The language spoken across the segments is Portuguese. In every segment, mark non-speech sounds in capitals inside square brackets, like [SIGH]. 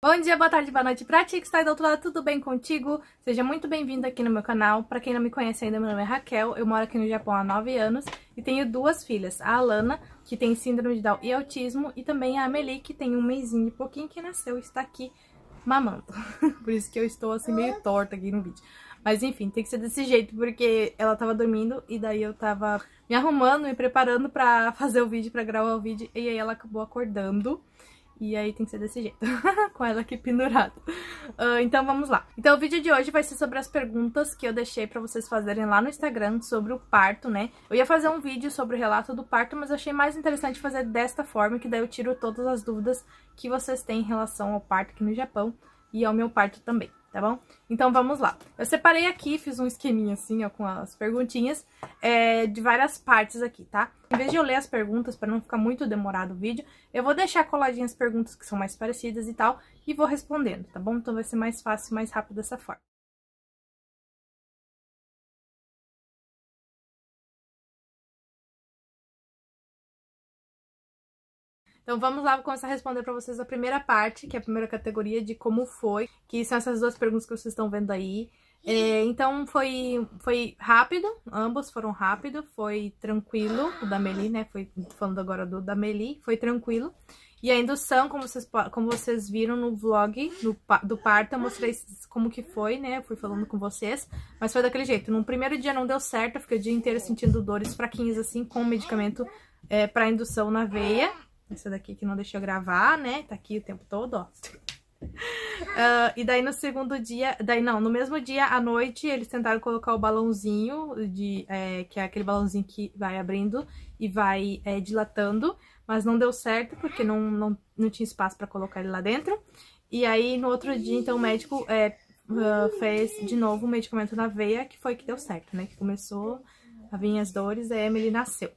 Bom dia, boa tarde, boa noite pra ti que está aí do outro lado, tudo bem contigo? Seja muito bem-vindo aqui no meu canal. Pra quem não me conhece ainda, meu nome é Raquel, eu moro aqui no Japão há 9 anos e tenho duas filhas, a Alana, que tem síndrome de Down e autismo, e também a Amelie, que tem um mêsinho e pouquinho que nasceu e está aqui mamando. [LAUGHS] Por isso que eu estou assim meio torta aqui no vídeo. Mas enfim, tem que ser desse jeito, porque ela tava dormindo e daí eu tava me arrumando, me preparando pra fazer o vídeo, pra gravar o vídeo, e aí ela acabou acordando. E aí tem que ser desse jeito, [LAUGHS] com ela aqui pendurada. Uh, então vamos lá. Então o vídeo de hoje vai ser sobre as perguntas que eu deixei pra vocês fazerem lá no Instagram sobre o parto, né? Eu ia fazer um vídeo sobre o relato do parto, mas achei mais interessante fazer desta forma, que daí eu tiro todas as dúvidas que vocês têm em relação ao parto aqui no Japão e ao meu parto também tá bom? Então vamos lá. Eu separei aqui, fiz um esqueminha assim, ó, com as perguntinhas é, de várias partes aqui, tá? Em vez de eu ler as perguntas para não ficar muito demorado o vídeo, eu vou deixar coladinhas as perguntas que são mais parecidas e tal, e vou respondendo, tá bom? Então vai ser mais fácil, mais rápido dessa forma. Então vamos lá começar a responder para vocês a primeira parte, que é a primeira categoria de como foi, que são essas duas perguntas que vocês estão vendo aí. É, então foi, foi rápido, ambos foram rápido, foi tranquilo, o da Meli, né? Foi falando agora do da Meli, foi tranquilo. E a indução, como vocês, como vocês viram no vlog no, do parto, eu mostrei como que foi, né? Eu fui falando com vocês, mas foi daquele jeito. No primeiro dia não deu certo, eu fiquei o dia inteiro sentindo dores fraquinhas, assim, com medicamento é, para indução na veia. Essa daqui que não deixou gravar, né? Tá aqui o tempo todo, ó. Uh, [LAUGHS] e daí no segundo dia, daí não, no mesmo dia à noite eles tentaram colocar o balãozinho, de, é, que é aquele balãozinho que vai abrindo e vai é, dilatando, mas não deu certo porque não, não, não tinha espaço para colocar ele lá dentro. E aí no outro dia, então o médico é, uh, fez de novo o um medicamento na veia, que foi que deu certo, né? Que começou a vir as dores, a Emily nasceu.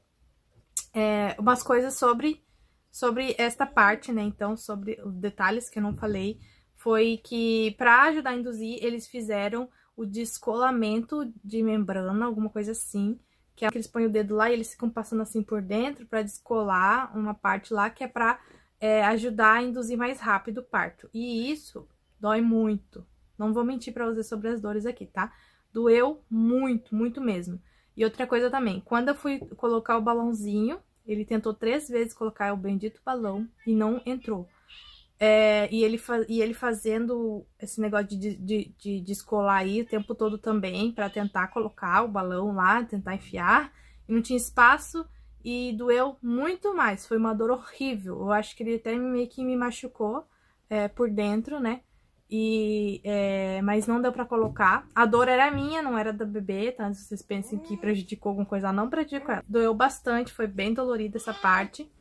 É, umas coisas sobre sobre esta parte, né? Então, sobre os detalhes que eu não falei, foi que para ajudar a induzir, eles fizeram o descolamento de membrana, alguma coisa assim, que é que eles põem o dedo lá e eles ficam passando assim por dentro para descolar uma parte lá que é para é, ajudar a induzir mais rápido o parto. E isso dói muito. Não vou mentir para você sobre as dores aqui, tá? Doeu muito, muito mesmo. E outra coisa também, quando eu fui colocar o balãozinho ele tentou três vezes colocar o bendito balão e não entrou. É, e, ele e ele fazendo esse negócio de, de, de descolar aí o tempo todo também para tentar colocar o balão lá, tentar enfiar. E não tinha espaço e doeu muito mais. Foi uma dor horrível. Eu acho que ele até meio que me machucou é, por dentro, né? E, é, mas não deu para colocar. A dor era minha, não era da bebê, tá? Se vocês pensem que uhum. prejudicou alguma coisa, não prejudicou ela. Doeu bastante, foi bem dolorida essa parte.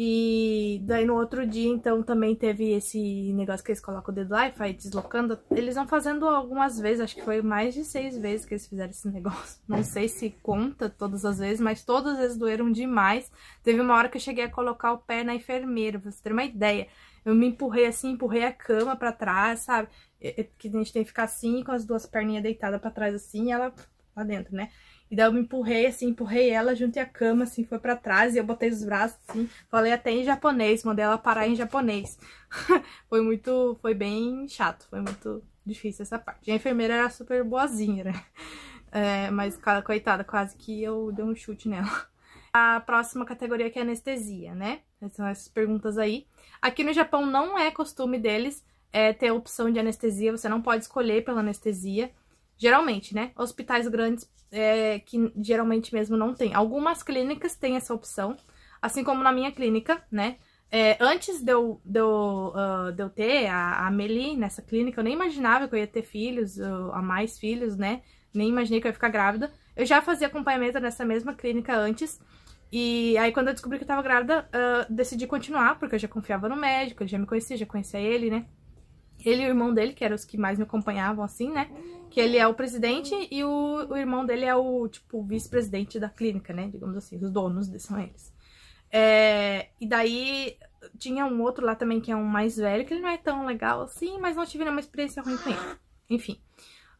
E daí no outro dia, então, também teve esse negócio que eles colocam o dedo lá e vai deslocando. Eles vão fazendo algumas vezes, acho que foi mais de seis vezes que eles fizeram esse negócio. [LAUGHS] Não sei se conta todas as vezes, mas todas as vezes doeram demais. Teve uma hora que eu cheguei a colocar o pé na enfermeira, pra você ter uma ideia. Eu me empurrei assim, empurrei a cama pra trás, sabe? É, é que a gente tem que ficar assim, com as duas perninhas deitadas pra trás assim, e ela lá dentro, né? E daí eu me empurrei, assim, empurrei ela, juntei a cama, assim, foi pra trás, e eu botei os braços, assim, falei até em japonês, mandei ela parar em japonês. [LAUGHS] foi muito, foi bem chato, foi muito difícil essa parte. E a enfermeira era super boazinha, né? É, mas, coitada, quase que eu dei um chute nela a próxima categoria que é anestesia, né? Essas são essas perguntas aí. Aqui no Japão não é costume deles é, ter opção de anestesia, você não pode escolher pela anestesia. Geralmente, né? Hospitais grandes é, que geralmente mesmo não tem. Algumas clínicas têm essa opção, assim como na minha clínica, né? É, antes de eu, de eu, uh, de eu ter a, a Meli nessa clínica, eu nem imaginava que eu ia ter filhos, uh, a mais filhos, né? Nem imaginei que eu ia ficar grávida. Eu já fazia acompanhamento nessa mesma clínica antes, e aí, quando eu descobri que eu tava grávida, uh, decidi continuar, porque eu já confiava no médico, ele já me conhecia, já conhecia ele, né? Ele e o irmão dele, que eram os que mais me acompanhavam, assim, né? Que ele é o presidente e o, o irmão dele é o, tipo, vice-presidente da clínica, né? Digamos assim, os donos são eles. É, e daí, tinha um outro lá também que é um mais velho, que ele não é tão legal assim, mas não tive nenhuma experiência ruim com ele. Enfim.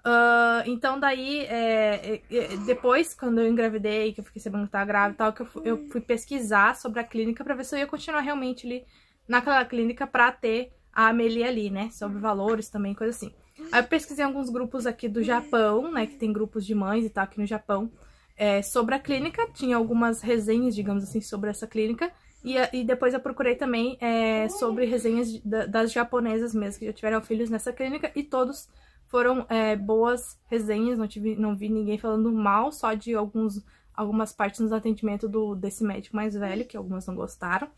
Uh, então daí, é, é, é, depois, quando eu engravidei, que eu fiquei sabendo que tava grávida e tal, que eu, fui, eu fui pesquisar sobre a clínica pra ver se eu ia continuar realmente ali naquela clínica pra ter a Amelie ali, né? Sobre valores também, coisa assim. Aí eu pesquisei alguns grupos aqui do Japão, né? Que tem grupos de mães e tal aqui no Japão. É, sobre a clínica, tinha algumas resenhas, digamos assim, sobre essa clínica. E, e depois eu procurei também é, sobre resenhas de, das japonesas mesmo, que já tiveram filhos nessa clínica. E todos foram é, boas resenhas, não, tive, não vi ninguém falando mal, só de alguns, algumas partes no atendimento do, desse médico mais velho, que algumas não gostaram,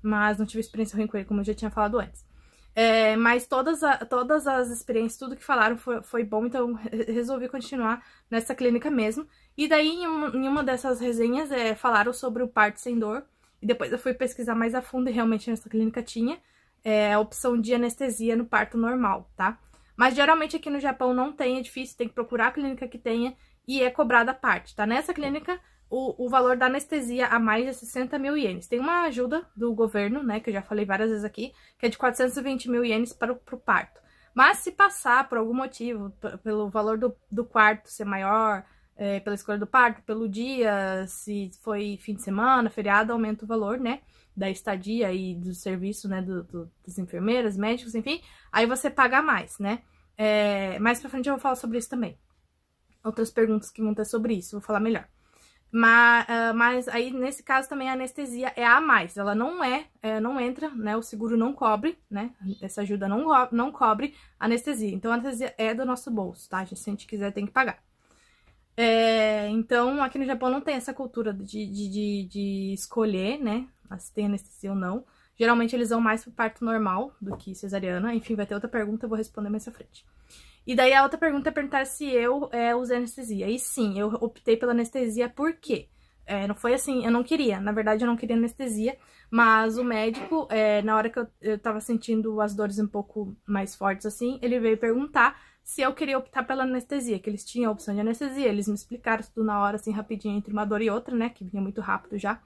mas não tive experiência ruim com ele, como eu já tinha falado antes. É, mas todas, a, todas as experiências, tudo que falaram foi, foi, bom, então resolvi continuar nessa clínica mesmo. E daí, em uma, em uma dessas resenhas, é, falaram sobre o parto sem dor. E depois eu fui pesquisar mais a fundo e realmente nessa clínica tinha é, a opção de anestesia no parto normal, tá? Mas geralmente aqui no Japão não tem, é difícil, tem que procurar a clínica que tenha e é cobrada a parte, tá? Nessa clínica, o, o valor da anestesia a mais é 60 mil ienes. Tem uma ajuda do governo, né, que eu já falei várias vezes aqui, que é de 420 mil ienes para o pro parto. Mas se passar por algum motivo, pelo valor do, do quarto ser maior, é, pela escolha do parto, pelo dia, se foi fim de semana, feriado, aumenta o valor, né? da estadia e do serviço, né, do, do, das enfermeiras, médicos, enfim, aí você paga mais, né? É, mais pra frente eu vou falar sobre isso também. Outras perguntas que vão ter sobre isso, vou falar melhor. Mas, ah, mas aí, nesse caso, também a anestesia é a mais. Ela não é, é não entra, né? O seguro não cobre, né? Essa ajuda não, não cobre anestesia. Então, a anestesia é do nosso bolso, tá? Se a gente quiser, tem que pagar. É, então, aqui no Japão não tem essa cultura de, de, de, de escolher, né? se tem anestesia ou não. Geralmente eles vão mais pro parto normal do que cesariana. Enfim, vai ter outra pergunta, eu vou responder mais à frente. E daí a outra pergunta é perguntar se eu é, usei anestesia. E sim, eu optei pela anestesia por quê? É, não foi assim, eu não queria. Na verdade, eu não queria anestesia, mas o médico, é, na hora que eu, eu tava sentindo as dores um pouco mais fortes assim, ele veio perguntar se eu queria optar pela anestesia, que eles tinham a opção de anestesia. Eles me explicaram tudo na hora, assim, rapidinho, entre uma dor e outra, né? Que vinha muito rápido já.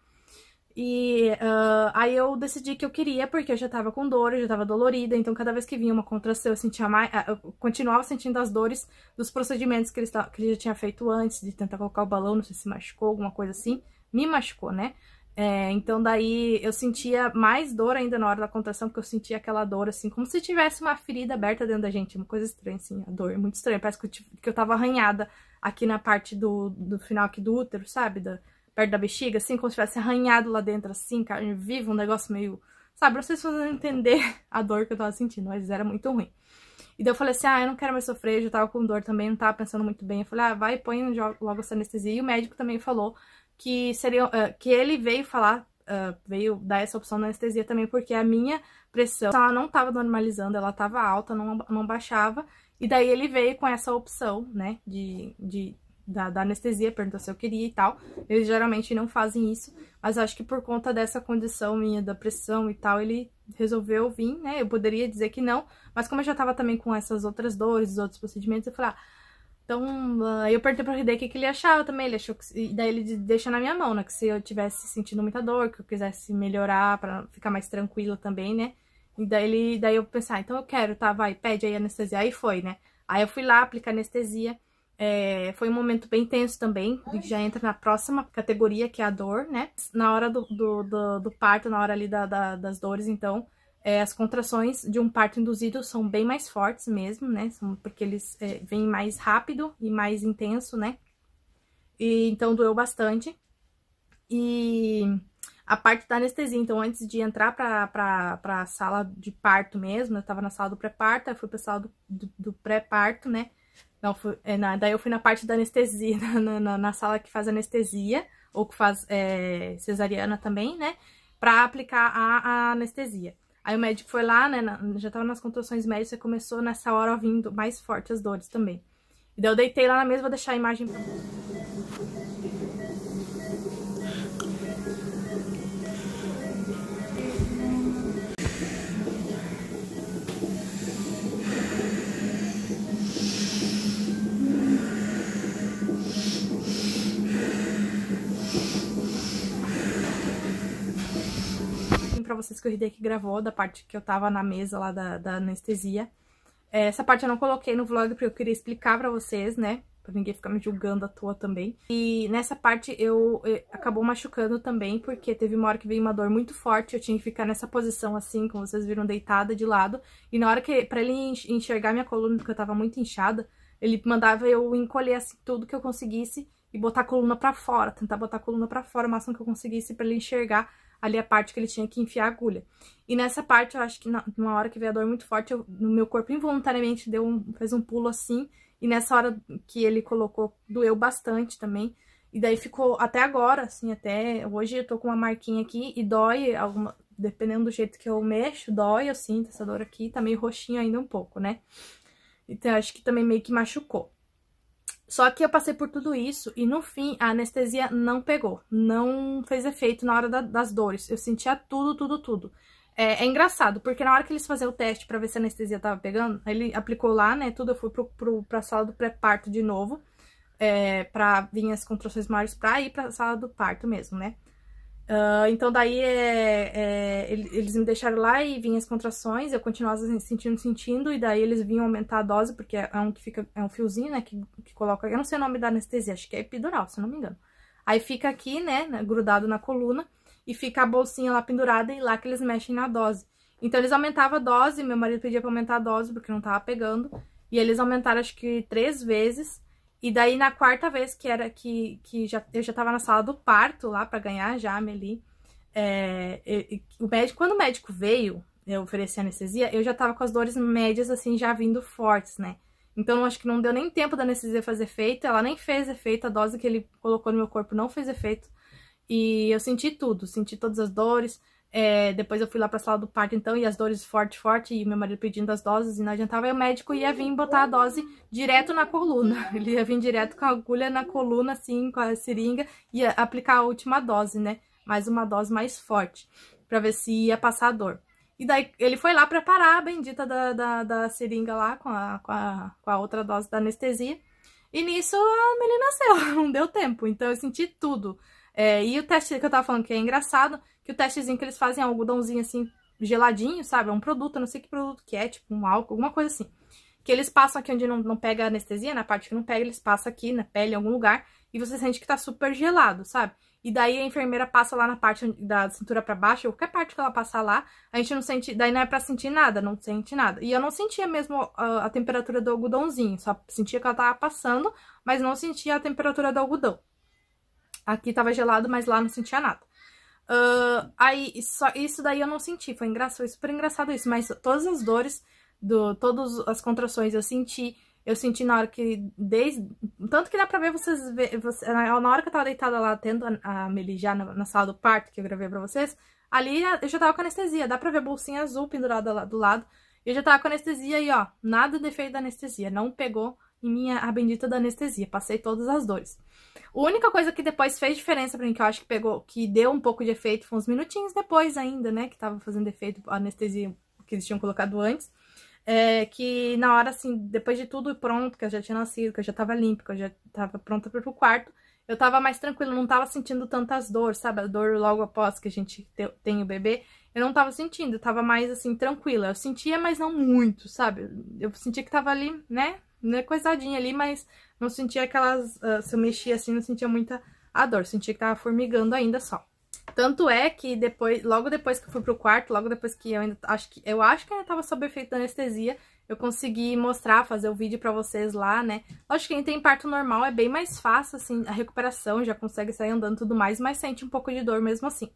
E uh, aí eu decidi que eu queria, porque eu já tava com dor, eu já tava dolorida, então cada vez que vinha uma contração eu sentia mais. Ah, eu continuava sentindo as dores dos procedimentos que ele, que ele já tinha feito antes, de tentar colocar o balão, não sei se machucou, alguma coisa assim. Me machucou, né? É, então daí eu sentia mais dor ainda na hora da contração, porque eu sentia aquela dor, assim, como se tivesse uma ferida aberta dentro da gente. Uma coisa estranha, assim, a dor, muito estranha. Parece que eu, que eu tava arranhada aqui na parte do, do final aqui do útero, sabe? Da, perto da bexiga, assim, como se tivesse arranhado lá dentro, assim, carne viva, um negócio meio... Sabe, pra vocês fazerem entender [LAUGHS] a dor que eu tava sentindo, mas era muito ruim. E daí eu falei assim, ah, eu não quero mais sofrer, eu já tava com dor também, não tava pensando muito bem. Eu falei, ah, vai, põe logo essa anestesia. E o médico também falou que seria, uh, que ele veio falar, uh, veio dar essa opção na anestesia também, porque a minha pressão, ela não tava normalizando, ela tava alta, não, não baixava. E daí ele veio com essa opção, né, de, de da, da anestesia, perguntou se eu queria e tal. Eles geralmente não fazem isso, mas acho que por conta dessa condição minha da pressão e tal, ele resolveu vir, né? Eu poderia dizer que não, mas como eu já tava também com essas outras dores, os outros procedimentos, eu falei, ah, então, ah, eu perguntei pra Hideki o que, que ele achava também, ele achou que... daí ele deixa na minha mão, né, que se eu tivesse sentindo muita dor, que eu quisesse melhorar pra ficar mais tranquila também, né, e daí, ele, daí eu pensar, ah, então eu quero, tá, vai, pede aí anestesia, aí foi, né, aí eu fui lá, aplicar anestesia, é, foi um momento bem tenso também, já entra na próxima categoria, que é a dor, né? Na hora do, do, do, do parto, na hora ali da, da, das dores, então, é, as contrações de um parto induzido são bem mais fortes mesmo, né? porque eles é, vêm mais rápido e mais intenso, né? E, então, doeu bastante. E a parte da anestesia. Então, antes de entrar para a sala de parto mesmo, eu estava na sala do pré-parto, aí fui pra sala do, do, do pré-parto, né? Não, fui, é, na, daí eu fui na parte da anestesia, [LAUGHS] na, na, na sala que faz anestesia, ou que faz é, cesariana também, né? Pra aplicar a, a, anestesia. Aí o médico foi lá, né? Na, já tava nas contrações médicas e começou nessa hora vindo mais forte as dores também. E daí eu deitei lá na mesa, vou deixar a imagem pra vocês que o Hideki gravou, da parte que eu tava na mesa lá da, da anestesia. É, essa parte eu não coloquei no vlog porque eu queria explicar pra vocês, né? Pra ninguém ficar me julgando à toa também. E nessa parte eu, eu, acabou machucando também, porque teve uma hora que veio uma dor muito forte, eu tinha que ficar nessa posição assim, como vocês viram, deitada de lado. E na hora que, pra ele enxergar minha coluna, porque eu tava muito inchada, ele mandava eu encolher assim tudo que eu conseguisse e botar a coluna pra fora, tentar botar a coluna pra fora o máximo que eu conseguisse pra ele enxergar ali a parte que ele tinha que enfiar a agulha. E nessa parte, eu acho que numa hora que veio a dor muito forte, eu, no meu corpo involuntariamente deu um, fez um pulo assim, e nessa hora que ele colocou, doeu bastante também. E daí ficou até agora, assim, até hoje eu tô com uma marquinha aqui e dói alguma, dependendo do jeito que eu mexo, dói, eu sinto essa dor aqui, tá meio roxinho ainda um pouco, né? Então, acho que também meio que machucou. Só que eu passei por tudo isso e no fim a anestesia não pegou, não fez efeito na hora da, das dores. Eu sentia tudo, tudo, tudo. É, é, engraçado, porque na hora que eles faziam o teste para ver se a anestesia tava pegando, ele aplicou lá, né, tudo, eu fui pro, pro, pra sala do pré-parto de novo, é, pra vir as contrações maiores pra ir pra sala do parto mesmo, né. Uh, então daí é, é, eles me deixaram lá e vinham as contrações, eu continuava sentindo, sentindo, e daí eles vinham aumentar a dose, porque é, é, um que fica, é um fiozinho, né, que, que coloca, eu não sei o nome da anestesia, acho que é epidural, se eu não me engano. Aí fica aqui, né, grudado na coluna, e fica a bolsinha lá pendurada, e lá que eles mexem na dose. Então eles aumentavam a dose, meu marido pedia pra aumentar a dose, porque não tava pegando, e eles aumentaram acho que três vezes, e daí, na quarta vez que era que, que já, eu já tava na sala do parto lá para ganhar já a é, o médico, quando o médico veio eu né, ofereci anestesia, eu já tava com as dores médias, assim, já vindo fortes, né? Então, acho que não deu nem tempo da anestesia fazer efeito, ela nem fez efeito, a dose que ele colocou no meu corpo não fez efeito. E eu senti tudo, senti todas as dores, é, depois eu fui lá pra sala do parto, então, e as dores forte, forte, e meu marido pedindo as doses, e não adiantava, e o médico ia vir botar a dose direto na coluna. [LAUGHS] Ele ia vir direto com a agulha na coluna, assim, com a seringa, e aplicar a última dose, né? Mais uma dose mais forte, pra ver se ia passar a dor. E daí ele foi lá preparar a bendita da, da, da seringa lá, com a, com, a, com a outra dose da anestesia. E nisso a menina nasceu, [LAUGHS] não deu tempo, então eu senti tudo. É, e o teste que eu tava falando que é engraçado, que o testezinho que eles fazem é um algodãozinho assim, geladinho, sabe? É um produto, eu não sei que produto que é, tipo um álcool, alguma coisa assim. Que eles passam aqui onde não, não pega anestesia, na parte que não pega, eles passam aqui na pele, em algum lugar, e você sente que tá super gelado, sabe? E daí a enfermeira passa lá na parte da cintura para baixo, qualquer parte que ela passar lá, a gente não sente, daí não é pra sentir nada, não sente nada. E eu não sentia mesmo a, a temperatura do algodãozinho, só sentia que ela tava passando, mas não sentia a temperatura do algodão. Aqui tava gelado, mas lá não sentia nada. Uh, aí, só, isso daí eu não senti, foi, engraçado, foi super engraçado isso, mas todas as dores, do, todas as contrações eu senti, eu senti na hora que, desde, tanto que dá pra ver vocês, ver, você, na hora que eu tava deitada lá, tendo a, a melijar na, na, sala do parto, que eu gravei pra vocês, ali eu já tava com anestesia, dá pra ver a bolsinha azul pendurada lá do lado, eu já tava com anestesia e ó, nada defeito da anestesia, não pegou e minha a bendita da anestesia. Passei todas as dores. A única coisa que depois fez diferença para mim, que eu acho que pegou, que deu um pouco de efeito, foi uns minutinhos depois ainda, né? Que tava fazendo efeito a anestesia que eles tinham colocado antes. É, que na hora, assim, depois de tudo pronto, que eu já tinha nascido, que eu já tava limpa, que eu já tava pronta pro quarto, eu tava mais tranquila, não tava sentindo tantas dores, sabe? A dor logo após que a gente tem o bebê, eu não tava sentindo, eu tava mais, assim, tranquila. Eu sentia, mas não muito, sabe? Eu sentia que tava ali, né? né, coisadinha ali, mas não sentia aquelas... Uh, se eu mexia assim, não sentia muita a dor, sentia que tava formigando ainda só. Tanto é que depois, logo depois que eu fui pro quarto, logo depois que eu ainda acho que eu acho que ainda tava sob efeito da anestesia, eu consegui mostrar, fazer o vídeo para vocês lá, né? Lógico que quem tem parto normal é bem mais fácil assim a recuperação, já consegue sair andando e tudo mais, mas sente um pouco de dor mesmo assim.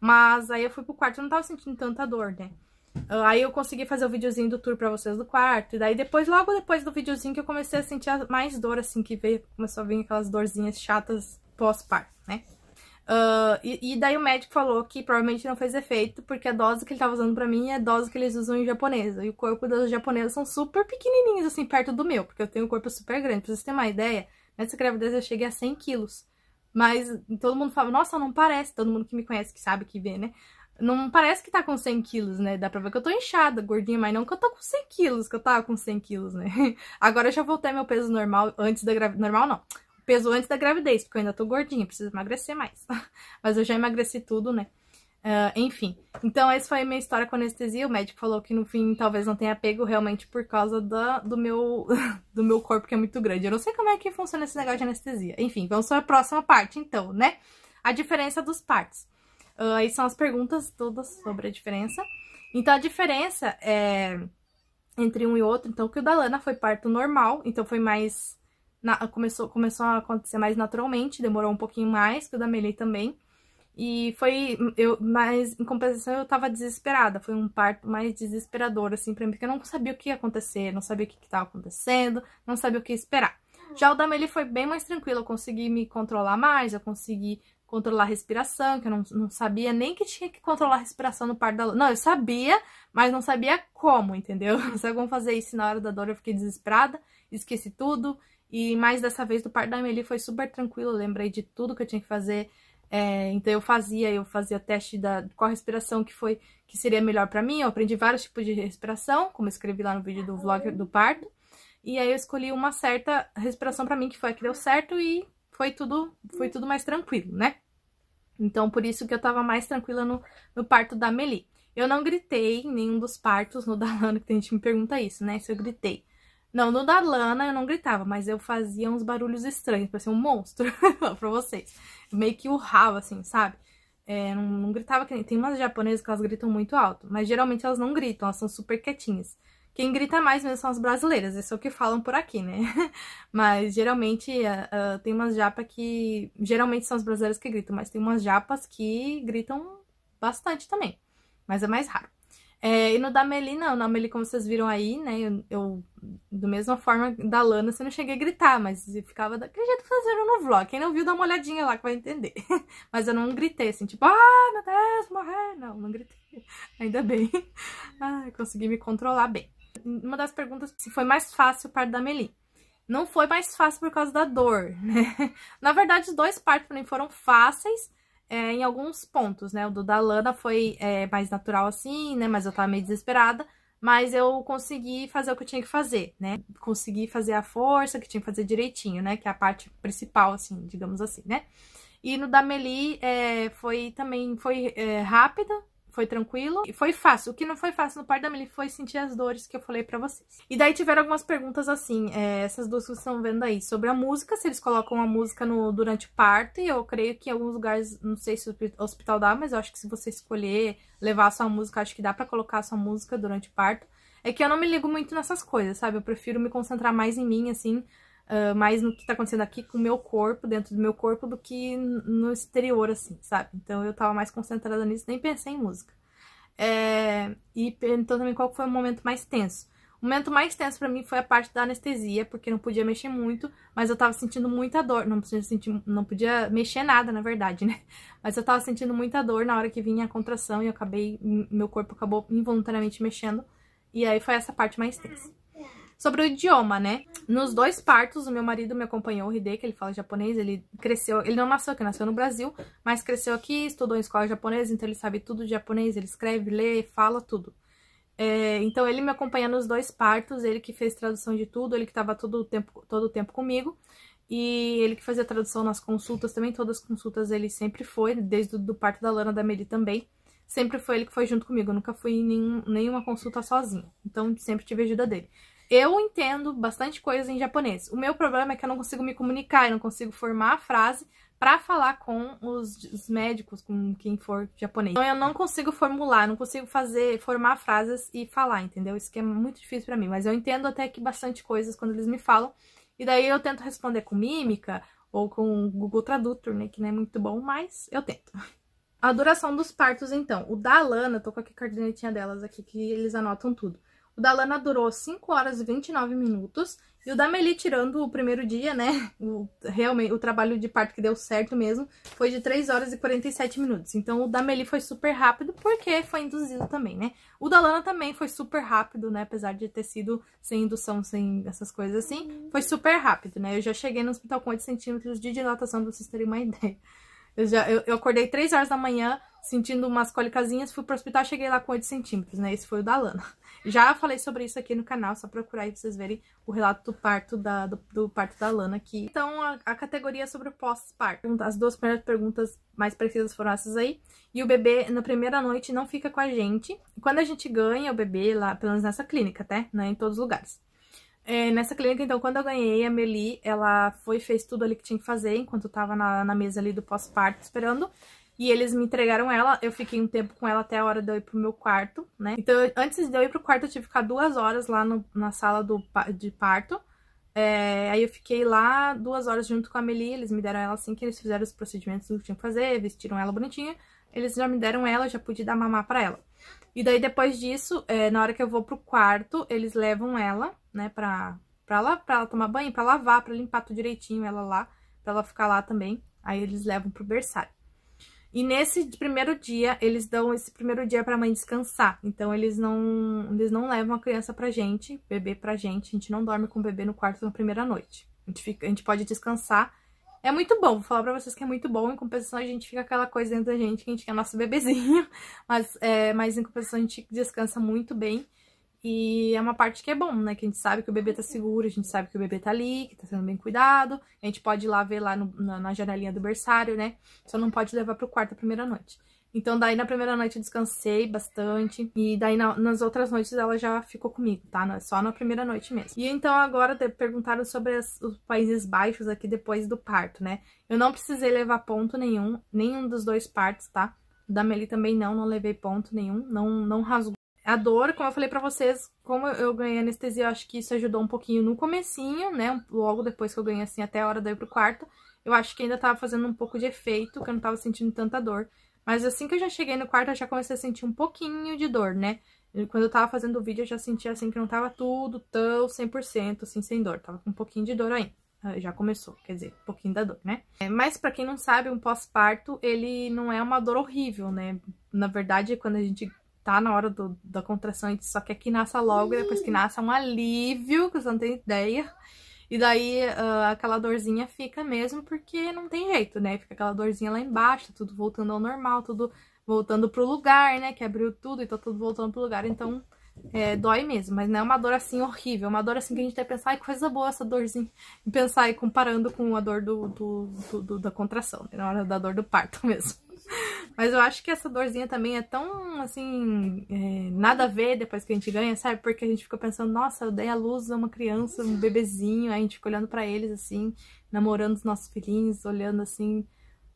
Mas aí eu fui pro quarto, eu não tava sentindo tanta dor, né? Aí eu consegui fazer o videozinho do tour pra vocês do quarto. E daí depois, logo depois do videozinho, que eu comecei a sentir mais dor, assim, que veio, começou a vir aquelas dorzinhas chatas pós-parto, né? Uh, e, e, daí o médico falou que provavelmente não fez efeito, porque a dose que ele tava usando pra mim é a dose que eles usam em japonesa. E o corpo das japonesas são super pequenininhos, assim, perto do meu, porque eu tenho um corpo super grande. Pra vocês terem uma ideia, nessa gravidez eu cheguei a 100 quilos. Mas todo mundo fala, nossa, não parece. Todo mundo que me conhece que sabe que vê, né? Não parece que tá com 100 quilos, né? Dá pra ver que eu tô inchada, gordinha, mas não que eu tô com 100 quilos, que eu tava com 100 quilos, né? [LAUGHS] Agora eu já voltei meu peso normal antes da gravidez. Normal não. Peso antes da gravidez, porque eu ainda tô gordinha, preciso emagrecer mais. [LAUGHS] mas eu já emagreci tudo, né? Uh, enfim, então essa foi a minha história com anestesia. O médico falou que no fim talvez não tenha pego realmente por causa da, do, meu, [LAUGHS] do meu corpo que é muito grande. Eu não sei como é que funciona esse negócio de anestesia. Enfim, vamos para a próxima parte, então, né? A diferença dos partes. Uh, aí são as perguntas todas sobre a diferença. Então, a diferença é entre um e outro, então, que o da Lana foi parto normal, então foi mais... Na, começou, começou a acontecer mais naturalmente, demorou um pouquinho mais, que o da Melee também. E foi, eu, mas em compensação eu tava desesperada, foi um parto mais desesperador, assim, pra mim, porque eu não sabia o que ia acontecer, não sabia o que, que tava acontecendo, não sabia o que esperar. Já o da Meli foi bem mais tranquilo, eu consegui me controlar mais, eu consegui controlar a respiração, que eu não, não sabia nem que tinha que controlar a respiração no parto da Lua. Não, eu sabia, mas não sabia como, entendeu? Não [LAUGHS] sabia como fazer isso na hora da dor, eu fiquei desesperada, esqueci tudo. E mais dessa vez do parto da Amelie foi super tranquilo, eu lembrei de tudo que eu tinha que fazer. É, então eu fazia, eu fazia teste da qual respiração que foi que seria melhor para mim. Eu aprendi vários tipos de respiração, como eu escrevi lá no vídeo do vlog do parto. E aí eu escolhi uma certa respiração para mim que foi a que deu certo e foi tudo, foi tudo mais tranquilo, né? Então, por isso que eu tava mais tranquila no, no parto da Meli. Eu não gritei em nenhum dos partos, no [LAUGHS] da Lana, que tem gente que me pergunta isso, né? Se eu gritei. Não, no da Lana eu não gritava, mas eu fazia uns barulhos estranhos, parecia um monstro [LAUGHS] pra vocês. Eu meio que urrava, assim, sabe? É, não, não, gritava que nem... Tem umas japonesas que elas gritam muito alto, mas geralmente elas não gritam, elas são super quietinhas. Quem grita mais mesmo são as brasileiras, isso é o que falam por aqui, né? [LAUGHS] Mas geralmente uh, tem umas japas que. Geralmente são as brasileiras que gritam, mas tem umas japas que gritam bastante também. Mas é mais raro. É, e no da Meli, não. Na Meli, como vocês viram aí, né? Eu, eu, do mesma forma da Lana, eu não cheguei a gritar, mas eu ficava Que jeito fazendo no vlog. Quem não viu, dá uma olhadinha lá que vai entender. [LAUGHS] mas eu não gritei, assim, tipo, ah, meu Deus, morrer. Não, não gritei. Ainda bem. Ai, [LAUGHS] ah, consegui me controlar bem uma das perguntas se foi mais fácil o parto da Meli Não foi mais fácil por causa da dor, [LAUGHS] né? Na verdade, os dois partos para mim foram fáceis é, em alguns pontos, né? O do da Lana foi é, mais natural assim, né? Mas eu tava meio desesperada. Mas eu consegui fazer o que eu tinha que fazer, né? Consegui fazer a força que tinha que fazer direitinho, né? Que é a parte principal, assim, digamos assim, né? E no da Meli é, foi também foi é, rápida, foi tranquilo e foi fácil. O que não foi fácil no parto da Milly foi sentir as dores que eu falei pra vocês. E daí tiveram algumas perguntas assim, é, essas duas que vocês estão vendo aí, sobre a música, se eles colocam a música no, durante o parto, e eu creio que em alguns lugares, não sei se o hospital dá, mas eu acho que se você escolher levar a sua música, acho que dá pra colocar a sua música durante o parto. É que eu não me ligo muito nessas coisas, sabe? Eu prefiro me concentrar mais em mim, assim, uh, mais no que tá acontecendo aqui com o meu corpo, dentro do meu corpo, do que no exterior, assim, sabe? Então eu tava mais concentrada nisso, nem pensei em música. É, e perguntou também qual foi o momento mais tenso. O momento mais tenso para mim foi a parte da anestesia, porque não podia mexer muito, mas eu tava sentindo muita dor. Não podia, sentir, não podia mexer nada, na verdade, né? [LAUGHS] Mas eu tava sentindo muita dor na hora que vinha a contração e eu acabei. Meu corpo acabou involuntariamente mexendo. E aí foi essa parte mais tensa sobre o idioma, né? Nos dois partos, o meu marido me acompanhou, o Hide, que ele fala japonês, ele cresceu, ele não nasceu aqui, nasceu no Brasil, mas cresceu aqui, estudou em escola japonesa, então ele sabe tudo de japonês, ele escreve, lê, fala tudo. É, então ele me acompanha nos dois partos, ele que fez tradução de tudo, ele que estava todo o tempo, todo tempo comigo. E ele que fazia tradução nas consultas também, todas as consultas ele sempre foi, desde o parto da Lana da Meli também. Sempre foi ele que foi junto comigo, eu nunca fui em nenhum, nenhuma consulta sozinha. Então sempre tive a ajuda dele. Eu entendo bastante coisa em japonês. O meu problema é que eu não consigo me comunicar, eu não consigo formar a frase para falar com os, os, médicos, com quem for japonês. Então eu não consigo formular, não consigo fazer, formar frases e falar, entendeu? Isso que é muito difícil para mim, mas eu entendo até que bastante coisas quando eles me falam. E daí eu tento responder com mímica ou com o Google Tradutor, né, que não é muito bom, mas eu tento. A duração dos partos, então. O da Alana, tô com a cadernetinha delas aqui, que eles anotam tudo. O da Lana durou 5 horas e 29 minutos. E o da Meli, tirando o primeiro dia, né? O, realmente, o trabalho de parto que deu certo mesmo, foi de 3 horas e 47 minutos. Então, o da Meli foi super rápido, porque foi induzido também, né? O da Lana também foi super rápido, né? Apesar de ter sido sem indução, sem essas coisas assim. Uhum. Foi super rápido, né? Eu já cheguei no hospital com 8 centímetros de dilatação, pra vocês terem uma [LAUGHS] ideia. Eu, já, eu, eu acordei 3 horas da manhã, sentindo umas colicazinhas, fui pro hospital, cheguei lá com 8 centímetros, né? Esse foi o da Lana. Já falei sobre isso aqui no canal, só procurar aí pra vocês verem o relato do parto da, do, do parto da Lana aqui. Então, a, a categoria é sobre o pós-parto. As duas primeiras perguntas mais precisas foram essas aí. E o bebê, na primeira noite, não fica com a gente. Quando a gente ganha o bebê, lá, pelo menos nessa clínica, até, né? Em todos os lugares. É, nessa clínica, então, quando eu ganhei, a Meli, ela foi, fez tudo ali que tinha que fazer, enquanto tava na, na mesa ali do pós-parto esperando. E eles me entregaram ela, eu fiquei um tempo com ela até a hora de eu ir pro meu quarto, né? Então, eu, antes de eu ir pro quarto, eu tive que ficar duas horas lá no, na sala do, de parto. É, aí eu fiquei lá duas horas junto com a Amelie, eles me deram ela assim que eles fizeram os procedimentos que que tinham que fazer, vestiram ela bonitinha. Eles já me deram ela, eu já pude dar mamar pra ela. E daí, depois disso, é, na hora que eu vou pro quarto, eles levam ela, né, pra, pra, lá, pra ela tomar banho, pra lavar, pra limpar tudo direitinho ela lá, pra ela ficar lá também. Aí eles levam pro berçário. E nesse primeiro dia, eles dão esse primeiro dia pra mãe descansar. Então, eles não, eles não levam a criança pra gente, bebê pra gente. A gente não dorme com o bebê no quarto na primeira noite. A gente, fica, a gente pode descansar. É muito bom, vou falar pra vocês que é muito bom. Em compensação, a gente fica aquela coisa dentro da gente que a gente quer nosso bebezinho. [LAUGHS] Mas, é, mas em compensação, a gente descansa muito bem. E é uma parte que é bom, né? Que a gente sabe que o bebê tá seguro, a gente sabe que o bebê tá ali, que tá sendo bem cuidado. A gente pode ir lá ver lá no, na, na, janelinha do berçário, né? Só não pode levar pro quarto a primeira noite. Então, daí na primeira noite eu descansei bastante. E daí na, nas outras noites ela já ficou comigo, tá? Não, só na primeira noite mesmo. E então agora perguntaram sobre as, os Países Baixos aqui depois do parto, né? Eu não precisei levar ponto nenhum, nenhum dos dois partos, tá? Da Meli também não, não levei ponto nenhum, não, não rasgou. A dor, como eu falei pra vocês, como eu ganhei anestesia, eu acho que isso ajudou um pouquinho no comecinho, né? Logo depois que eu ganhei, assim, até a hora daí pro quarto. Eu acho que ainda tava fazendo um pouco de efeito, que eu não tava sentindo tanta dor. Mas assim que eu já cheguei no quarto, eu já comecei a sentir um pouquinho de dor, né? Quando eu tava fazendo o vídeo, eu já sentia, assim, que não tava tudo tão 100%, assim, sem dor. Tava com um pouquinho de dor aí ah, Já começou, quer dizer, um pouquinho da dor, né? É, mas para quem não sabe, um pós-parto, ele não é uma dor horrível, né? Na verdade, quando a gente tá na hora do, da contração, a gente só quer que nasça logo, e depois que nasce é um alívio, que você não tem ideia. E daí uh, aquela dorzinha fica mesmo, porque não tem jeito, né? Fica aquela dorzinha lá embaixo, tudo voltando ao normal, tudo voltando pro lugar, né? Que abriu tudo e tá tudo voltando pro lugar, então é, dói mesmo. Mas não é uma dor assim horrível, é uma dor assim que a gente tem que pensar, ai, coisa boa essa dorzinha. E pensar e comparando com a dor do, do, do, do da contração, né? na hora da dor do parto [LAUGHS] mesmo. Mas eu acho que essa dorzinha também é tão, assim, é, nada a ver depois que a gente ganha, sabe? Porque a gente fica pensando, nossa, eu dei a luz a uma criança, um bebezinho, aí a gente fica olhando para eles, assim, namorando os nossos filhinhos, olhando, assim,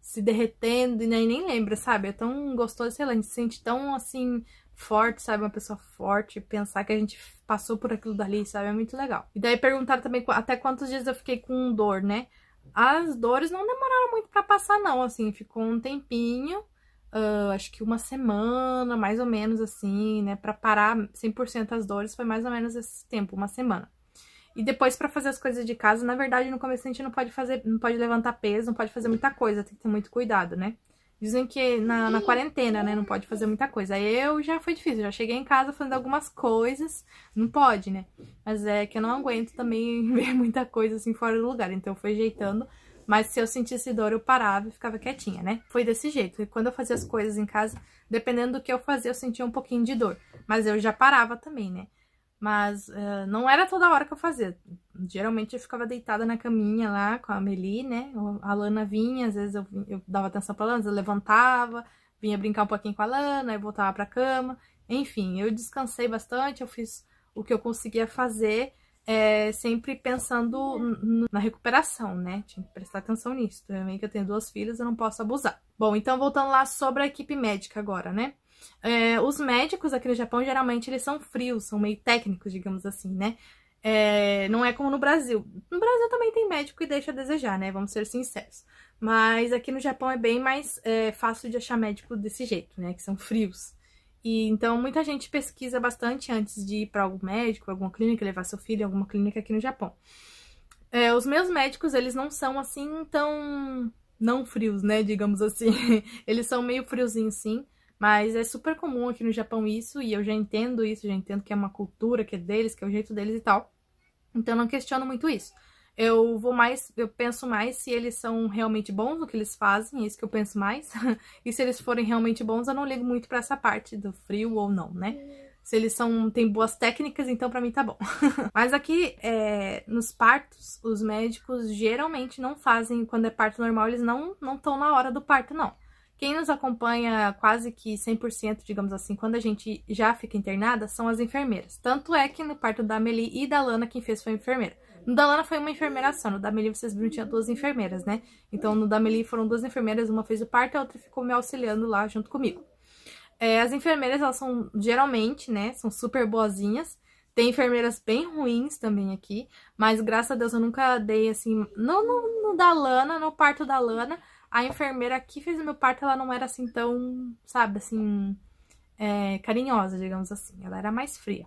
se derretendo, e nem, nem lembra, sabe? É tão gostoso, sei lá, a gente se sente tão, assim, forte, sabe? Uma pessoa forte, pensar que a gente passou por aquilo dali, sabe? É muito legal. E daí perguntaram também até quantos dias eu fiquei com dor, né? As dores não demoraram muito para passar, não, assim, ficou um tempinho, uh, acho que uma semana, mais ou menos, assim, né, para parar 100% as dores foi mais ou menos esse tempo, uma semana. E depois para fazer as coisas de casa, na verdade, no começo a gente não pode fazer, não pode levantar peso, não pode fazer muita coisa, tem que ter muito cuidado, né? Dizem que na, na, quarentena, né? Não pode fazer muita coisa. Eu já foi difícil, já cheguei em casa fazendo algumas coisas. Não pode, né? Mas é que eu não aguento também [LAUGHS] ver muita coisa assim fora do lugar. Então eu fui ajeitando. Mas se eu sentisse dor, eu parava e ficava quietinha, né? Foi desse jeito. E quando eu fazia as coisas em casa, dependendo do que eu fazia, eu sentia um pouquinho de dor. Mas eu já parava também, né? Mas uh, não era toda hora que eu fazia. Geralmente eu ficava deitada na caminha lá com a Meli, né? A Lana vinha, às vezes eu, eu dava atenção pra Lana, às vezes eu levantava, vinha brincar um pouquinho com a Lana, aí voltava pra cama. Enfim, eu descansei bastante, eu fiz o que eu conseguia fazer, é, sempre pensando na recuperação, né? Tinha que prestar atenção nisso. Também que eu tenho duas filhas, eu não posso abusar. Bom, então voltando lá sobre a equipe médica agora, né? É, os médicos aqui no Japão, geralmente, eles são frios, são meio técnicos, digamos assim, né? É, não é como no Brasil. No Brasil também tem médico que deixa a desejar, né? Vamos ser sinceros. Mas aqui no Japão é bem mais é, fácil de achar médico desse jeito, né? Que são frios. E então muita gente pesquisa bastante antes de ir para algum médico, alguma clínica, levar seu filho em alguma clínica aqui no Japão. É, os meus médicos, eles não são assim tão não frios, né? Digamos assim. [LAUGHS] Eles são meio friozinhos, sim. Mas é super comum aqui no Japão isso, e eu já entendo isso, já entendo que é uma cultura, que é deles, que é o jeito deles e tal. Então não questiono muito isso. Eu vou mais, eu penso mais se eles são realmente bons no que eles fazem, é isso que eu penso mais. [LAUGHS] e se eles forem realmente bons, eu não ligo muito para essa parte do frio ou não, né? Se eles são têm boas técnicas, então para mim tá bom. [LAUGHS] Mas aqui é, nos partos, os médicos geralmente não fazem quando é parto normal, eles não não estão na hora do parto não. Quem nos acompanha quase que 100%, digamos assim, quando a gente já fica internada, são as enfermeiras. Tanto é que no parto da Amelie e da Lana, quem fez foi a enfermeira. No da Lana foi uma enfermeira só, no da Amelie vocês viram tinha duas enfermeiras, né? Então no da Amelie foram duas enfermeiras, uma fez o parto e a outra ficou me auxiliando lá junto comigo. É, as enfermeiras, elas são, geralmente, né, são super boazinhas. Tem enfermeiras bem ruins também aqui, mas graças a Deus eu nunca dei, assim, no, no, no da Lana, no parto da Lana, a enfermeira que fez o meu parto, ela não era assim tão, sabe, assim, é, carinhosa, digamos assim. Ela era mais fria.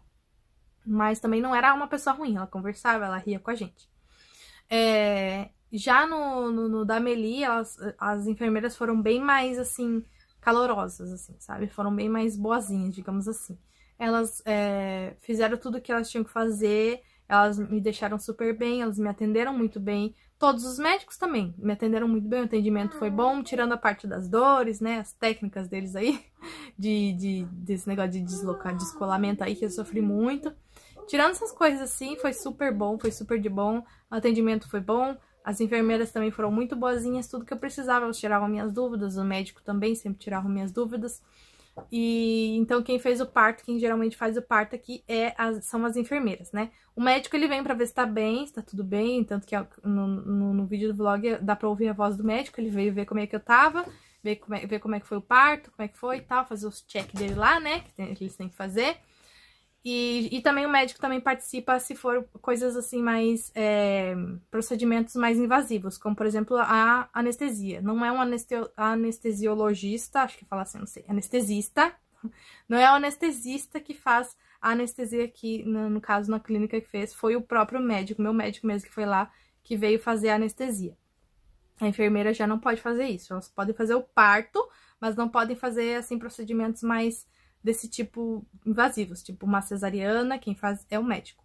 Mas também não era uma pessoa ruim, ela conversava, ela ria com a gente. É, já no, no, no da Meli, elas, as enfermeiras foram bem mais, assim, calorosas, assim, sabe? Foram bem mais boazinhas, digamos assim. Elas é, fizeram tudo o que elas tinham que fazer, elas me deixaram super bem, elas me atenderam muito bem, Todos os médicos também me atenderam muito bem, o atendimento foi bom, tirando a parte das dores, né? As técnicas deles aí, [LAUGHS] de, de, desse negócio de deslocar, descolamento aí, que eu sofri muito. Tirando essas coisas assim, foi super bom, foi super de bom, o atendimento foi bom, as enfermeiras também foram muito boazinhas, tudo que eu precisava, elas tiravam minhas dúvidas, o médico também sempre tirava minhas dúvidas. E então quem fez o parto, quem geralmente faz o parto aqui é as, são as enfermeiras, né? O médico ele vem para ver se tá bem, se tá tudo bem, tanto que no, no, no, vídeo do vlog dá pra ouvir a voz do médico, ele veio ver como é que eu tava, ver como é, ver como é que foi o parto, como é que foi e tal, fazer os check dele lá, né? Que tem, eles têm que fazer. E, e também o médico também participa se for coisas assim mais, é, procedimentos mais invasivos, como por exemplo a anestesia. Não é um anestesiologista, acho que fala assim, não sei, anestesista. [LAUGHS] Não é o anestesista que faz a anestesia aqui, no, no caso na clínica que fez, foi o próprio médico, meu médico mesmo que foi lá, que veio fazer a anestesia. A enfermeira já não pode fazer isso, elas podem fazer o parto, mas não podem fazer, assim, procedimentos mais desse tipo invasivos, tipo uma cesariana, quem faz é o médico.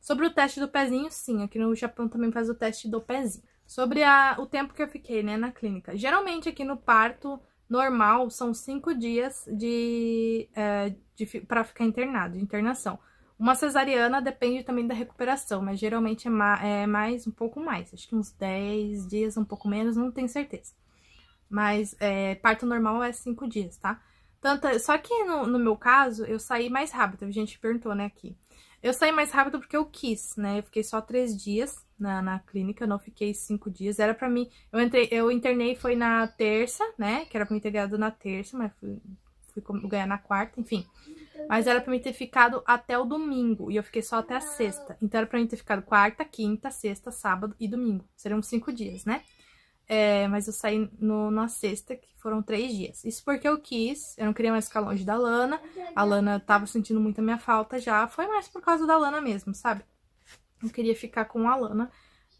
Sobre o teste do pezinho, sim, aqui no Japão também faz o teste do pezinho. Sobre a, o tempo que eu fiquei, né, na clínica. Geralmente aqui no parto normal são cinco dias de, é, de para ficar internado, de internação. Uma cesariana depende também da recuperação, mas geralmente é, ma é mais, um pouco mais, acho que uns 10 dias, um pouco menos, não tenho certeza. Mas é, parto normal é cinco dias, tá? Tanta... Só que no, no meu caso, eu saí mais rápido. A gente perguntou, né, aqui. Eu saí mais rápido porque eu quis, né? Eu fiquei só três dias na, na clínica, eu não fiquei cinco dias. Era pra mim. Eu, entrei, eu internei foi na terça, né? Que era pra mim ter ganhado na terça, mas fui, fui ganhar na quarta, enfim. Mas era pra mim ter ficado até o domingo. E eu fiquei só até a sexta. Então era pra mim ter ficado quarta, quinta, sexta, sábado e domingo. Seriam cinco dias, né? É, mas eu saí no, na sexta, que foram três dias. Isso porque eu quis, eu não queria mais ficar longe da Lana. A Lana tava sentindo muito a minha falta já. Foi mais por causa da Lana mesmo, sabe? Eu queria ficar com a Lana,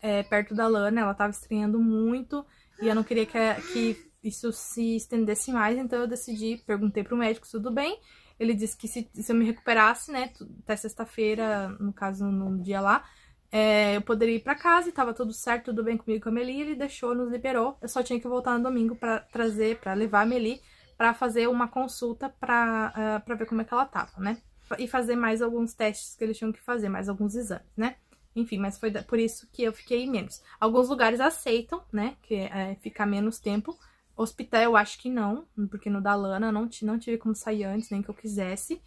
é, perto da Lana. Ela tava estranhando muito e eu não queria que, que isso se estendesse mais. Então eu decidi, perguntei pro médico, tudo bem. Ele disse que se, se eu me recuperasse, né, até sexta-feira, no caso, no dia lá, é, eu poderia ir para casa e tava tudo certo, tudo bem comigo com a Meli, ele deixou, nos liberou. Eu só tinha que voltar no domingo para trazer, para levar a Meli para fazer uma consulta para uh, ah, pra ver como é que ela tava, né? E fazer mais alguns testes que eles tinham que fazer, mais alguns exames, né? Enfim, mas foi por isso que eu fiquei menos. Alguns lugares aceitam, né? Que é, é ficar menos tempo. Hospital eu acho que não, porque no da Lana não, não tive como sair antes, nem que eu quisesse.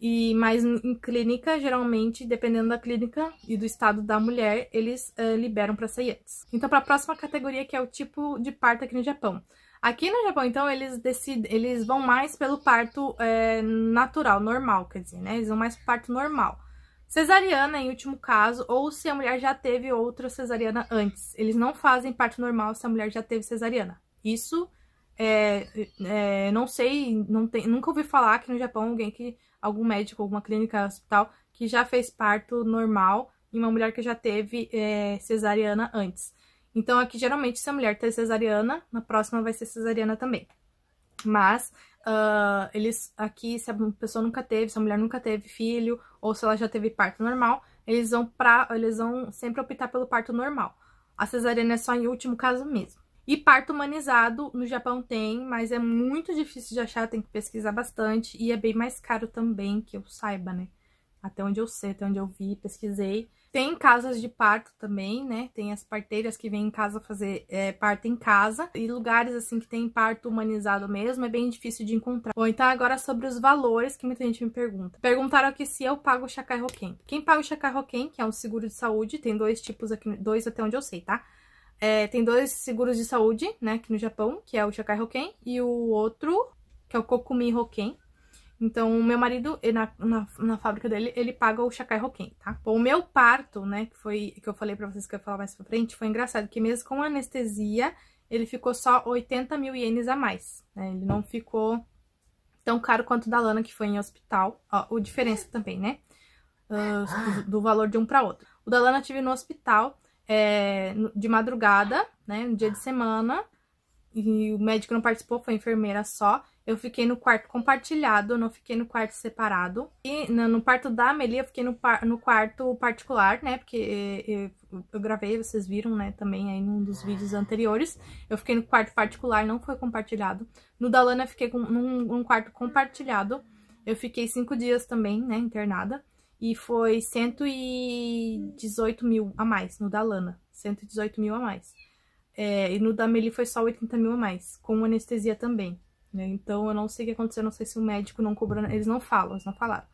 E, mais em clínica, geralmente, dependendo da clínica e do estado da mulher, eles uh, liberam para sair antes. Então, para a próxima categoria, que é o tipo de parto aqui no Japão. Aqui no Japão, então, eles decidem, eles vão mais pelo parto é, natural, normal, quer dizer, né? Eles vão mais pro parto normal. Cesariana, em último caso, ou se a mulher já teve outra cesariana antes. Eles não fazem parto normal se a mulher já teve cesariana. Isso é, é, não sei, não tem, nunca ouvi falar que no Japão alguém que algum médico, alguma clínica, hospital, que já fez parto normal em uma mulher que já teve é, cesariana antes. Então, aqui, geralmente, se a mulher tem cesariana, na próxima vai ser cesariana também. Mas, uh, eles aqui, se a pessoa nunca teve, se a mulher nunca teve filho, ou se ela já teve parto normal, eles vão, pra, eles vão sempre optar pelo parto normal. A cesariana é só em último caso mesmo. E parto humanizado no Japão tem, mas é muito difícil de achar, tem que pesquisar bastante e é bem mais caro também, que eu saiba, né? Até onde eu sei, até onde eu vi, pesquisei. Tem casas de parto também, né? Tem as parteiras que vêm em casa fazer é, parto em casa. E lugares, assim, que tem parto humanizado mesmo é bem difícil de encontrar. Bom, então agora sobre os valores que muita gente me pergunta. Perguntaram aqui se eu pago o Shakai Roken. Quem paga o Shakai Roken, que é um seguro de saúde, tem dois tipos aqui, dois até onde eu sei, tá? É, tem dois seguros de saúde, né, aqui no Japão, que é o Shakai Hoken e o outro, que é o Kokumi Hoken. Então, o meu marido, na, na, na, fábrica dele, ele paga o Shakai Hoken, tá? Bom, o meu parto, né, que foi, que eu falei pra vocês que eu ia falar mais pra frente, foi engraçado, que mesmo com anestesia, ele ficou só 80 mil ienes a mais, né? Ele não ficou tão caro quanto da Lana, que foi em hospital. Ó, o diferença também, né? Uh, do, do valor de um pra outro. O da Lana tive no hospital, é, de madrugada, né, no dia de semana, e o médico não participou, foi enfermeira só. Eu fiquei no quarto compartilhado, não fiquei no quarto separado. E no, quarto parto da Amelia, eu fiquei no, par, no quarto particular, né? Porque eu, eu, eu, gravei, vocês viram, né? Também aí num dos vídeos anteriores. Eu fiquei no quarto particular, não foi compartilhado. No da Lana, eu fiquei com, num, num quarto compartilhado. Eu fiquei cinco dias também, né? Internada. E foi 118 mil a mais no da Lana. 118 mil a mais. É, e no da Meli foi só 80 mil a mais, com anestesia também. Né? Então eu não sei o que aconteceu, não sei se o médico não cobrou. Eles não falam, eles não falaram.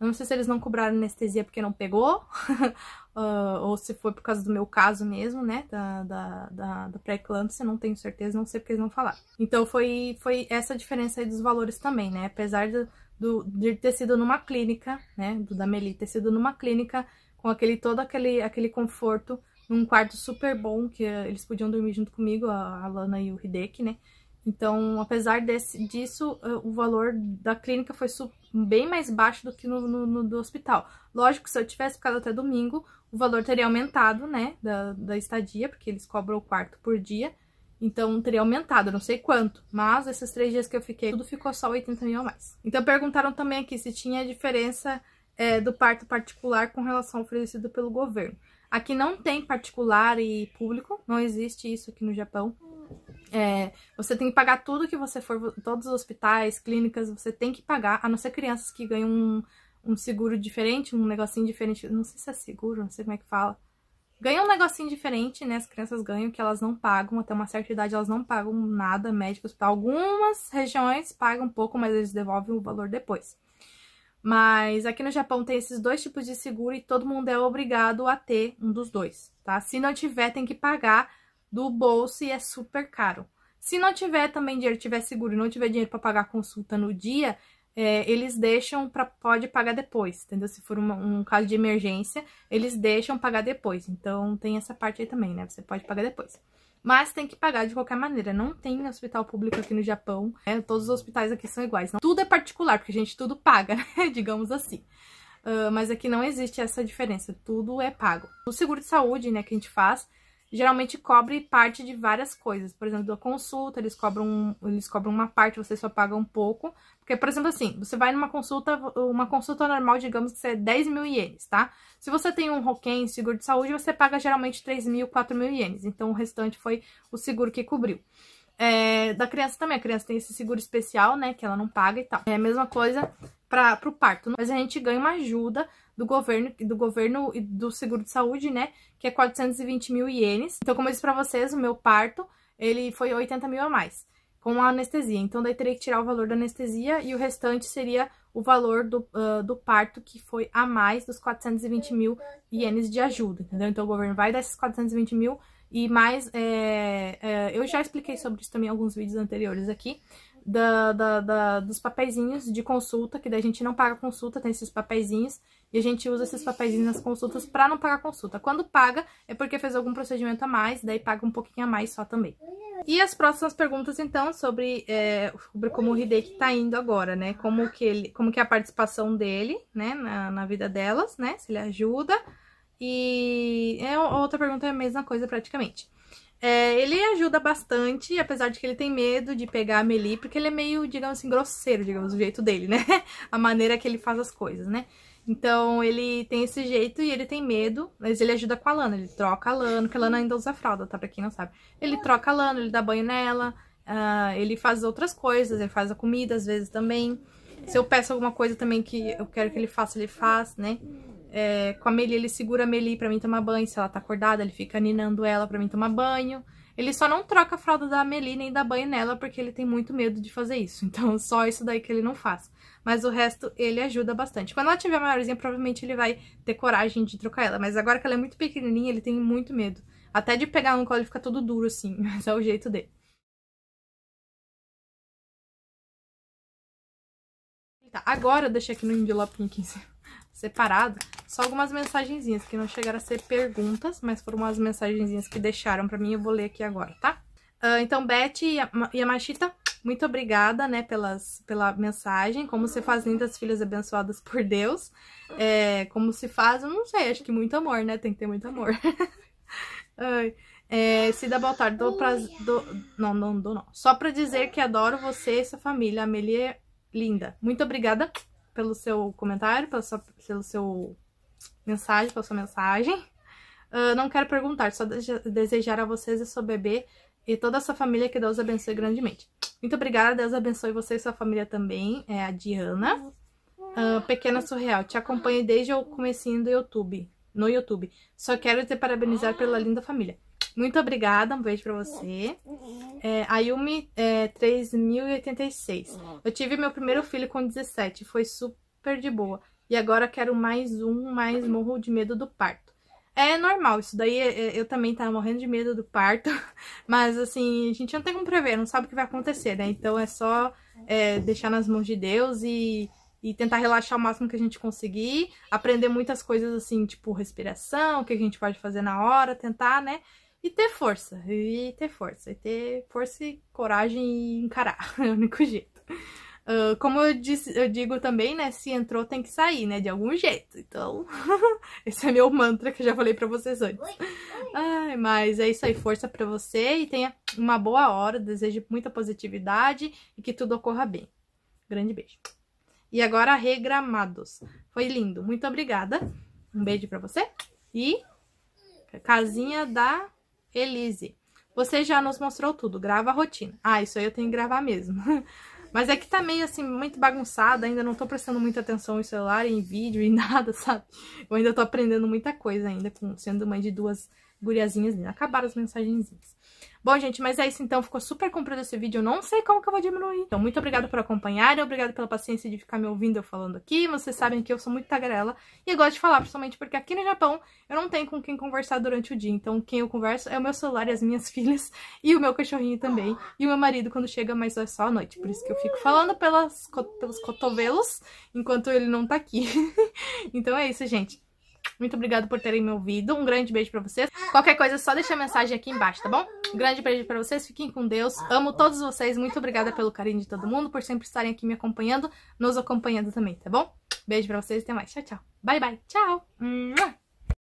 Eu não sei se eles não cobraram anestesia porque não pegou, uh, [LAUGHS] ou se foi por causa do meu caso mesmo, né? Da, da, da, da pré-eclâmpsia, não tenho certeza, não sei porque eles não falaram. Então foi, foi essa diferença aí dos valores também, né? Apesar de do, de ter sido numa clínica, né? Do da Meli ter sido numa clínica com aquele todo aquele, aquele conforto, num quarto super bom, que eh, eles podiam dormir junto comigo, a, Alana Lana e o Hideki, né? Então, apesar desse, disso, eh, o valor da clínica foi bem mais baixo do que no, no, no, do hospital. Lógico, se eu tivesse ficado até domingo, o valor teria aumentado, né, da, da estadia, porque eles cobram o quarto por dia. Então teria aumentado, não sei quanto. Mas esses três dias que eu fiquei, tudo ficou só 80 mil a mais. Então perguntaram também aqui se tinha diferença é, do parto particular com relação ao oferecido pelo governo. Aqui não tem particular e público, não existe isso aqui no Japão. É, você tem que pagar tudo que você for, todos os hospitais, clínicas, você tem que pagar, a não ser crianças que ganham um, um seguro diferente, um negocinho diferente, não sei se é seguro, não sei como é que fala ganham um negocinho diferente, né? As crianças ganham que elas não pagam, até uma certa idade elas não pagam nada, médicos para algumas regiões pagam um pouco, mas eles devolvem o valor depois. Mas aqui no Japão tem esses dois tipos de seguro e todo mundo é obrigado a ter um dos dois, tá? Se não tiver, tem que pagar do bolso e é super caro. Se não tiver também dinheiro, tiver seguro e não tiver dinheiro para pagar consulta no dia, é, eles deixam para pode pagar depois, entendeu? Se for uma, um caso de emergência, eles deixam pagar depois. Então tem essa parte aí também, né? Você pode pagar depois. Mas tem que pagar de qualquer maneira. Não tem hospital público aqui no Japão. Né? Todos os hospitais aqui são iguais. Não, tudo é particular, porque a gente tudo paga, [LAUGHS] né? digamos assim. Uh, mas aqui não existe essa diferença. Tudo é pago. O seguro de saúde, né, que a gente faz, geralmente cobre parte de várias coisas. Por exemplo, da consulta, eles cobram, eles cobram uma parte, você só paga um pouco. Porque, por exemplo, assim, você vai numa consulta, uma consulta normal, digamos que é 10 mil ienes, tá? Se você tem um Roquem, seguro de saúde, você paga geralmente 3 mil, 4 mil ienes. Então, o restante foi o seguro que cobriu. É, da criança também, a criança tem esse seguro especial, né, que ela não paga e tal. É a mesma coisa para o parto, né? mas a gente ganha uma ajuda do governo, do governo e do seguro de saúde, né? Que é 420 mil ienes. Então, como eu disse pra vocês, o meu parto, ele foi 80 mil a mais, com a anestesia. Então, daí teria que tirar o valor da anestesia e o restante seria o valor do, uh, do parto, que foi a mais dos 420 mil ienes de ajuda, entendeu? Então, o governo vai dar esses 420 mil e mais, é, é, eu já expliquei sobre isso também em alguns vídeos anteriores aqui, da, da, da, dos papeizinhos de consulta, que daí a gente não paga consulta, tem esses papeizinhos, e a gente usa esses papeizinhos nas consultas para não pagar consulta. Quando paga, é porque fez algum procedimento a mais, daí paga um pouquinho a mais só também. E as próximas perguntas, então, sobre, é, sobre como o Hideki tá indo agora, né? Como que, ele, como que é a participação dele, né, na, na vida delas, né? Se ele ajuda. E é, outra pergunta é a mesma coisa praticamente. É, ele ajuda bastante, apesar de que ele tem medo de pegar a Meli, porque ele é meio, digamos assim, grosseiro, digamos, o jeito dele, né? [LAUGHS] A maneira que ele faz as coisas, né? Então ele tem esse jeito e ele tem medo, mas ele ajuda com a Lana, ele troca a Lana, porque a Lana ainda usa fralda, tá? Pra quem não sabe. Ele troca a Lana, ele dá banho nela, uh, ele faz outras coisas, ele faz a comida às vezes também. Se eu peço alguma coisa também que eu quero que ele faça, ele faz, né? é, com a Meli, ele segura a Meli pra mim tomar banho, se ela tá acordada, ele fica ninando ela pra mim tomar banho. Ele só não troca a fralda da Meli nem dá banho nela, porque ele tem muito medo de fazer isso. [LAUGHS] Então, só isso daí que ele não faz. Mas o resto, ele ajuda bastante. Quando ela tiver maiorzinha, provavelmente ele vai ter coragem de trocar ela. Mas agora que ela é muito pequenininha, ele tem muito medo. Até de pegar no colo, ele fica todo duro, assim. [LAUGHS] Mas é o jeito dele. Tá, agora eu deixei aqui no envelope aqui em cima separado só algumas mensagenzinhas, que não chegaram a ser perguntas, mas foram umas mensagenzinhas que deixaram pra mim, eu vou ler aqui agora, tá? Uh, então, Beth e Yamashita, muito obrigada, né, pelas, pela mensagem, como se faz lindas filhas abençoadas por Deus, é, como se faz, eu não sei, acho que muito amor, né, tem que ter muito amor. [LAUGHS] Ai... É, Cida dou pra... Do, não, não dou não. Só pra dizer que adoro você e sua família, Amelie, é linda. Muito obrigada pelo seu comentário, pela sua, pelo seu mensagem, pela sua mensagem. Uh, não quero perguntar, só desejar a vocês e seu bebê e toda a sua família que Deus abençoe grandemente. Muito obrigada, Deus abençoe você e sua família também. É a Diana. Uh, Pequena Surreal, te acompanho desde o comecinho do YouTube, no YouTube. Só quero te parabenizar pela linda família. Muito obrigada, um beijo pra você. É, Ayumi é, 3086. Uhum. Eu tive meu primeiro filho com 17, foi super de boa. E agora quero mais um, mais morro de medo do parto. É normal, isso daí é, é eu também tava morrendo de medo do parto, [LAUGHS] mas assim, a gente não tem como prever, não sabe o que vai acontecer, né? Então é só é, deixar nas mãos de Deus e e tentar relaxar o máximo que a gente conseguir, aprender muitas coisas assim, tipo respiração, o que a gente pode fazer na hora, tentar, né, e ter força, e ter força, e ter força e coragem e encarar, [LAUGHS] é o único jeito. Uh, como eu, disse, eu, digo também, né, se entrou tem que sair, né, de algum jeito. Então, [LAUGHS] esse é meu mantra que eu já falei pra vocês antes. Ai, mas é isso aí, força pra você e tenha uma boa hora, desejo muita positividade e que tudo ocorra bem. Grande beijo. E agora, regramados. Foi lindo, muito obrigada. Um beijo pra você e casinha da Elise, você já nos mostrou tudo, grava a rotina. Ah, isso aí eu tenho que gravar mesmo. [LAUGHS] Mas é que tá meio assim, muito bagunçado, ainda não tô prestando muita atenção em celular, em vídeo, em [LAUGHS] nada, sabe? Eu ainda tô aprendendo muita coisa ainda, sendo mãe de duas guriazinhas, ainda acabaram as mensagenzinhas. Bom, gente, mas é isso então. Ficou super comprido esse vídeo. Eu não sei como que eu vou diminuir. Então, muito obrigada por acompanhar. Obrigada pela paciência de ficar me ouvindo eu falando aqui. Vocês sabem que eu sou muito tagarela. E eu gosto de falar, principalmente porque aqui no Japão eu não tenho com quem conversar durante o dia. Então, quem eu converso é o meu celular e as minhas [LAUGHS] filhas. E o meu cachorrinho também. E o meu marido quando chega, mas é só à noite. Por isso que eu fico falando pelas, pelos cotovelos enquanto ele não tá aqui. [LAUGHS] então é isso, gente. Muito obrigado por terem me ouvido. Um grande beijo pra vocês. Qualquer coisa, é só deixar mensagem aqui embaixo, tá bom? Um grande beijo pra vocês. Fiquem com Deus. Amo todos vocês. Muito obrigada pelo carinho de todo mundo, por sempre estarem aqui me acompanhando, nos acompanhando também, tá bom? Beijo pra vocês. Até mais. Tchau, tchau. Bye, bye. Tchau.